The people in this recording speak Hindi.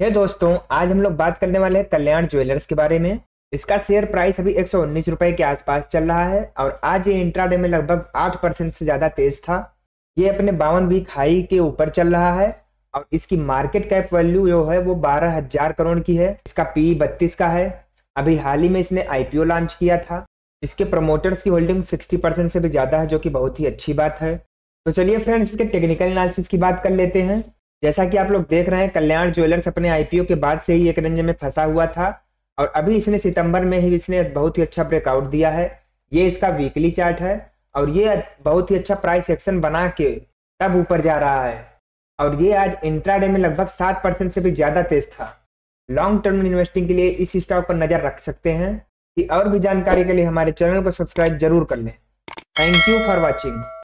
हे hey दोस्तों आज हम लोग बात करने वाले हैं कल्याण ज्वेलर्स के बारे में इसका शेयर प्राइस अभी एक रुपए के आसपास चल रहा है और आज ये इंट्राडे में लगभग आठ परसेंट से ज़्यादा तेज था ये अपने बावन वीक हाई के ऊपर चल रहा है और इसकी मार्केट कैप वैल्यू जो है वो बारह हजार करोड़ की है इसका पी बत्तीस का है अभी हाल ही में इसने आई लॉन्च किया था इसके प्रमोटर्स की होल्डिंग सिक्सटी परसेंट से भी ज़्यादा है जो कि बहुत ही अच्छी बात है तो चलिए फ्रेंड्स इसके टेक्निकल एनालिसिस की बात कर लेते हैं जैसा कि आप लोग देख रहे हैं कल्याण ज्वेलर्स अपने आईपीओ के बाद से ही एक रेंज में फंसा हुआ था और अभी इसने सितंबर में ही इसने बहुत ही अच्छा ब्रेकआउट दिया है ये इसका वीकली चार्ट है और ये बहुत ही अच्छा प्राइस एक्शन बना के तब ऊपर जा रहा है और ये आज इंट्राडे में लगभग सात परसेंट से भी ज़्यादा तेज था लॉन्ग टर्म इन्वेस्टिंग के लिए इस स्टॉक पर नज़र रख सकते हैं कि और भी जानकारी के लिए हमारे चैनल को सब्सक्राइब जरूर कर लें थैंक यू फॉर वॉचिंग